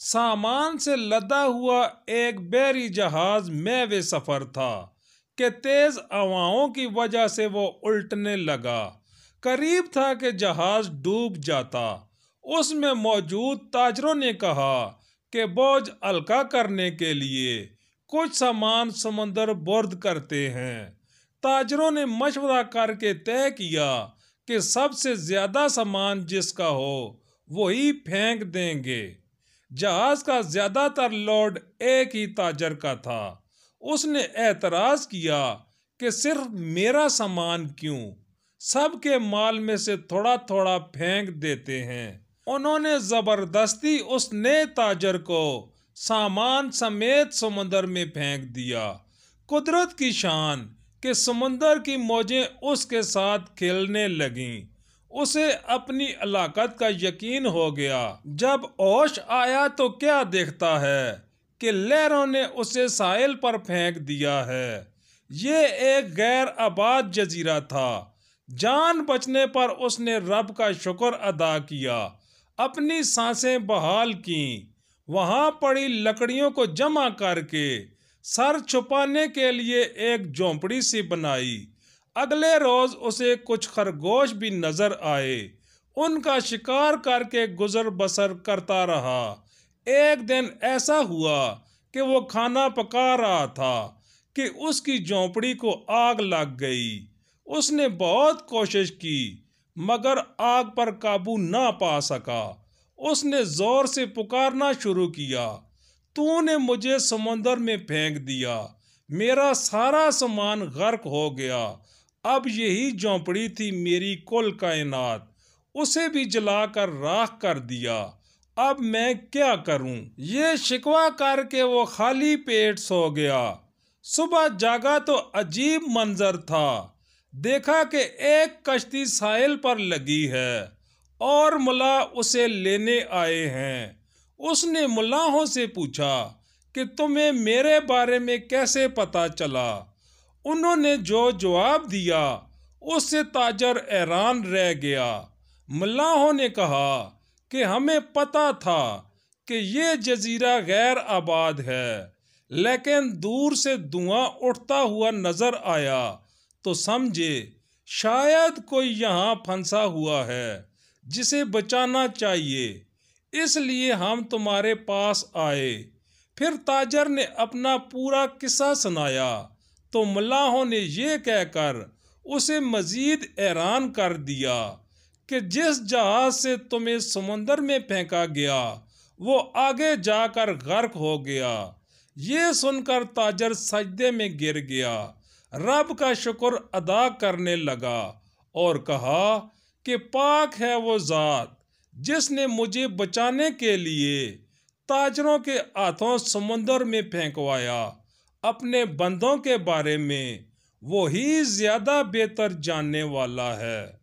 सामान से लदा हुआ एक बेरी जहाज में वे सफ़र था कि तेज़ हवाओं की वजह से वो उल्टने लगा करीब था कि जहाज डूब जाता उसमें मौजूद ताजरों ने कहा कि बोझ हल्का करने के लिए कुछ सामान समंदर बर्द करते हैं ताजरों ने मशवरा करके तय किया कि सबसे ज़्यादा सामान जिसका हो वही फेंक देंगे जहाज का ज्यादातर लोड एक ही ताजर का था उसने एतराज किया कि सिर्फ मेरा सामान क्यों सबके माल में से थोड़ा थोड़ा फेंक देते हैं उन्होंने जबरदस्ती उस नए ताजर को सामान समेत समुंदर में फेंक दिया कुदरत की शान कि समुंदर की मौजें उसके साथ खेलने लगीं उसे अपनी अलाकत का यकीन हो गया जब ओश आया तो क्या देखता है कि लहरों ने उसे साहिल पर फेंक दिया है ये एक गैर आबाद जजीरा था जान बचने पर उसने रब का शुक्र अदा किया अपनी सांसें बहाल कीं वहाँ पड़ी लकड़ियों को जमा करके सर छुपाने के लिए एक झोंपड़ी सी बनाई अगले रोज उसे कुछ खरगोश भी नजर आए उनका शिकार करके गुजर बसर करता रहा एक दिन ऐसा हुआ कि वो खाना पका रहा था कि उसकी झोंपड़ी को आग लग गई उसने बहुत कोशिश की मगर आग पर काबू ना पा सका उसने ज़ोर से पुकारना शुरू किया तूने मुझे समुंदर में फेंक दिया मेरा सारा सामान गर्क हो गया अब यही झोंपड़ी थी मेरी कुल कायनात उसे भी जलाकर राख कर दिया अब मैं क्या करूं? ये शिकवा करके वो खाली पेट सो गया सुबह जागा तो अजीब मंजर था देखा कि एक कश्ती साहिल पर लगी है और मुला उसे लेने आए हैं उसने मुलाहों से पूछा कि तुम्हें मेरे बारे में कैसे पता चला उन्होंने जो जवाब दिया उससे ताजर हैरान रह गया मल्लाहों ने कहा कि हमें पता था कि ये जजीरा गैर आबाद है लेकिन दूर से धुआं उठता हुआ नज़र आया तो समझे शायद कोई यहाँ फंसा हुआ है जिसे बचाना चाहिए इसलिए हम तुम्हारे पास आए फिर ताजर ने अपना पूरा किस्सा सुनाया तो मल्लाहों ने यह कहकर उसे मजीद हैरान कर दिया कि जिस जहाज से तुम्हें समंदर में फेंका गया वो आगे जाकर गर्क हो गया ये सुनकर ताजर सजदे में गिर गया रब का शुक्र अदा करने लगा और कहा कि पाक है वो ज़ात जिसने मुझे बचाने के लिए ताजरों के हाथों समुंदर में फेंकवाया अपने बंदों के बारे में वो ही ज़्यादा बेहतर जानने वाला है